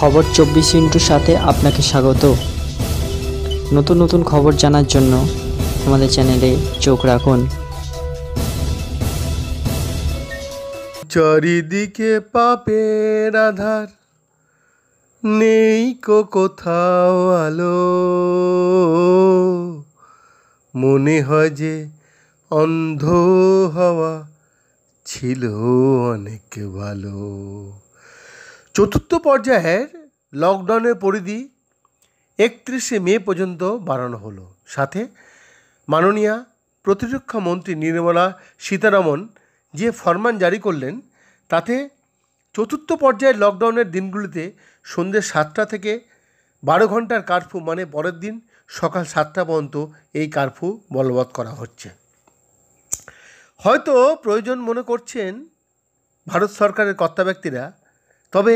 খবর চব্বিশ ইন্টুর সাথে আপনাকে স্বাগত নতুন নতুন খবর জানার জন্য আমাদের চ্যানেলে চোখ রাখুন চারিদিকে পাপের আধার নেই কো কোথাও আলো মনে হয় যে অন্ধ হওয়া ছিল অনেক ভালো চতুর্থ পর্যায়ের লকডাউনের পরিধি একত্রিশে মে পর্যন্ত বাড়ানো হলো সাথে মাননীয়া প্রতিরক্ষা মন্ত্রী নির্মলা সীতারামন যে ফরমান জারি করলেন তাতে চতুর্থ পর্যায়ের লকডাউনের দিনগুলিতে সন্ধ্যে সাতটা থেকে বারো ঘন্টার কারফিউ মানে পরের দিন সকাল সাতটা পর্যন্ত এই কারফিউ বলবৎ করা হচ্ছে হয়তো প্রয়োজন মনে করছেন ভারত সরকারের কর্তা ব্যক্তিরা তবে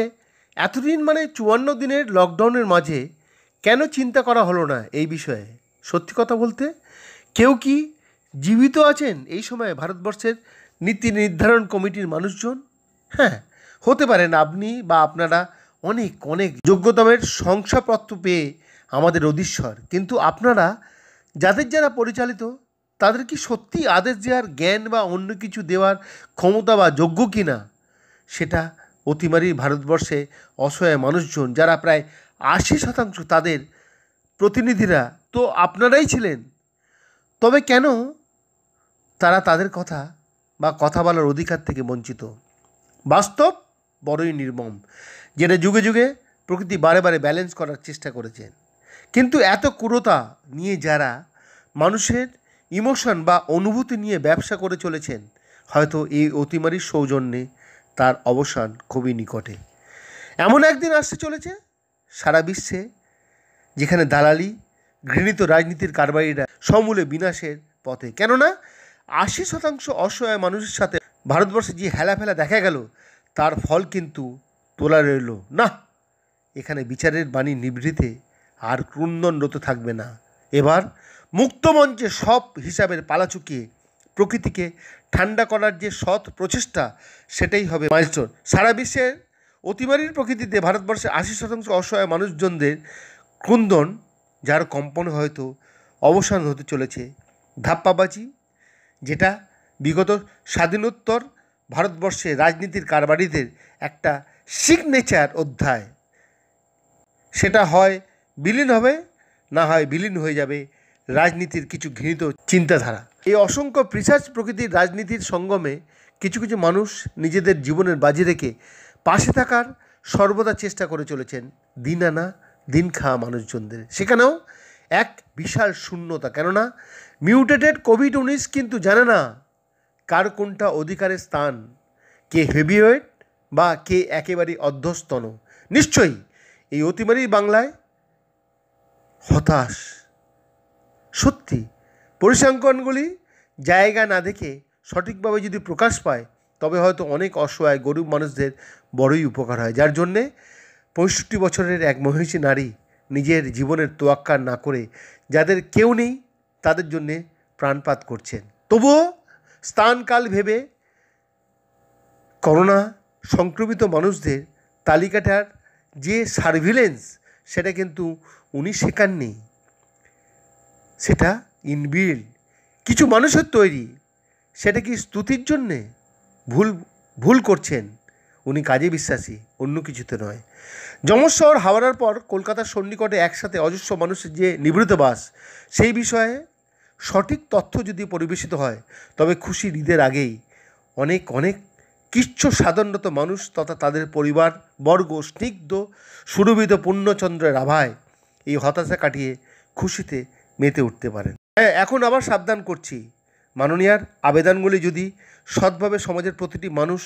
এতদিন মানে চুয়ান্ন দিনের লকডাউনের মাঝে কেন চিন্তা করা হলো না এই বিষয়ে সত্যি কথা বলতে কেউ কি জীবিত আছেন এই সময়ে ভারতবর্ষের নীতি নির্ধারণ কমিটির মানুষজন হ্যাঁ হতে পারেন আপনি বা আপনারা অনেক অনেক যোগ্যতমের শংসাপত্র পেয়ে আমাদের অধীশ্বর কিন্তু আপনারা যাদের যারা পরিচালিত তাদের কি সত্যি আদেশ দেওয়ার জ্ঞান বা অন্য কিছু দেওয়ার ক্ষমতা বা যোগ্য কি না সেটা অতিমারি ভারতবর্ষে অসহায় মানুষজন যারা প্রায় আশি শতাংশ তাদের প্রতিনিধিরা তো আপনারাই ছিলেন তবে কেন তারা তাদের কথা বা কথা বলার অধিকার থেকে বঞ্চিত বাস্তব বড়ই নির্মম যেটা যুগে যুগে প্রকৃতি বারে বারে ব্যালেন্স করার চেষ্টা করেছেন কিন্তু এত ক্রূরতা নিয়ে যারা মানুষের ইমোশন বা অনুভূতি নিয়ে ব্যবসা করে চলেছেন হয়তো এই অতিমারির সৌজন্যে তার অবসান খুবই নিকটে এমন একদিন আসতে চলেছে সারা বিশ্বে যেখানে দালালি ঘৃণিত রাজনীতির কারবারিরা সমূলে বিনাশের পথে কেননা আশি শতাংশ অসহায় মানুষের সাথে ভারতবর্ষে যে হেলাফেলা দেখা গেল তার ফল কিন্তু তোলা রইল না এখানে বিচারের বাণী নিবৃতে আর ক্রুন্দনরত থাকবে না এবার মুক্তমঞ্চে সব হিসাবের পালা চুকিয়ে প্রকৃতিকে ঠান্ডা করার যে সৎ প্রচেষ্টা সেটাই হবে মাইলস্টোন সারা বিশ্বের অতিমারির প্রকৃতিতে ভারতবর্ষে আশি শতাংশ অসহায় মানুষজনদের ক্রন্দন যার কম্পন হয়তো অবসান হতে চলেছে ধাপ্পাবাজি যেটা বিগত স্বাধীনোত্তর ভারতবর্ষে রাজনীতির কারবারিদের একটা সিগনেচার অধ্যায় সেটা হয় বিলীন হবে না হয় বিলীন হয়ে যাবে রাজনীতির কিছু ঘৃণিত চিন্তাধারা এই অসংখ্য পিসাজ প্রকৃতির রাজনীতির সঙ্গমে কিছু কিছু মানুষ নিজেদের জীবনের বাজি রেখে পাশে থাকার সর্বদা চেষ্টা করে চলেছেন দিন আনা দিন খাওয়া মানুষজনদের সেখানেও এক বিশাল শূন্যতা কেননা মিউটেটেড কোভিড উনিশ কিন্তু জানে না কার কোনটা অধিকারের স্থান কে হেভিওয়েট বা কে একেবারেই অধ্যস্তন নিশ্চয়ই এই অতিমারি বাংলায় হতাশ সত্যি পরিসংখ্যানগুলি জায়গা না দেখে সঠিকভাবে যদি প্রকাশ পায় তবে হয়তো অনেক অসহায় গরিব মানুষদের বড়ই উপকার হয় যার জন্যে পঁয়ষট্টি বছরের এক মহিষী নারী নিজের জীবনের তোয়াক্কা না করে যাদের কেউ নেই তাদের জন্যে প্রাণপাত করছেন তবুও স্থানকাল ভেবে করোনা সংক্রমিত মানুষদের তালিকাটার যে সার্ভিলেন্স সেটা কিন্তু উনি শেখাননি সেটা ইনবিল কিছু মানুষের তৈরি সেটা কি স্তুতির জন্যে ভুল ভুল করছেন উনি কাজে বিশ্বাসী অন্য কিছুতে নয় যমজ শহর হাওড়ার পর কলকাতার সন্নিকটে একসাথে অজস্র মানুষের যে নিবৃত বাস সেই বিষয়ে সঠিক তথ্য যদি পরিবেশিত হয় তবে খুশি ঈদের আগেই অনেক অনেক কিচ্ছ সাধারণত মানুষ তথা তাদের পরিবার বর্গ স্নিগ্ধ সুরবিধ পূর্ণচন্দ্রের আভায় এই হতাশা কাটিয়ে খুশিতে মেতে উঠতে পারেন হ্যাঁ এখন আবার সাবধান করছি মাননীয়ার আবেদনগুলি যদি সৎভাবে সমাজের প্রতিটি মানুষ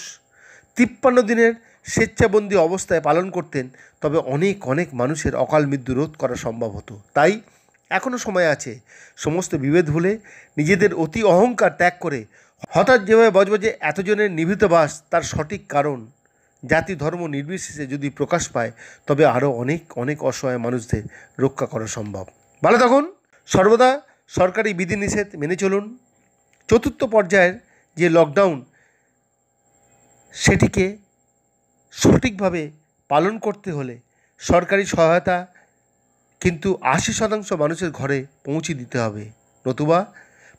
তিপ্পান্ন দিনের স্বেচ্ছাবন্দী অবস্থায় পালন করতেন তবে অনেক অনেক মানুষের অকাল মৃত্যু রোধ করা সম্ভব হতো তাই এখনও সময় আছে সমস্ত বিভেদ ভুলে নিজেদের অতি অহংকার ত্যাগ করে হঠাৎ যেভাবে বজবজে এতজনের নিভৃত বাস তার সঠিক কারণ জাতি ধর্ম নির্বিশেষে যদি প্রকাশ পায় তবে আরও অনেক অনেক অসহায় মানুষদের রক্ষা করা সম্ভব ভালো তখন সর্বদা সরকারি বিধিনিষেধ মেনে চলুন চতুর্থ পর্যায়ের যে লকডাউন সেটিকে সঠিকভাবে পালন করতে হলে সরকারি সহায়তা কিন্তু আশি শতাংশ মানুষের ঘরে পৌঁছে দিতে হবে নতুবা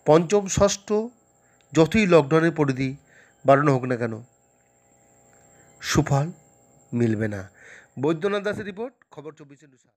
পঞ্চম ষষ্ঠ যতই লকডাউনের পরিধি বাড়ানো হোক না কেন সুফল মিলবে না বৈদ্যনাথ দাসের রিপোর্ট খবর চব্বিশে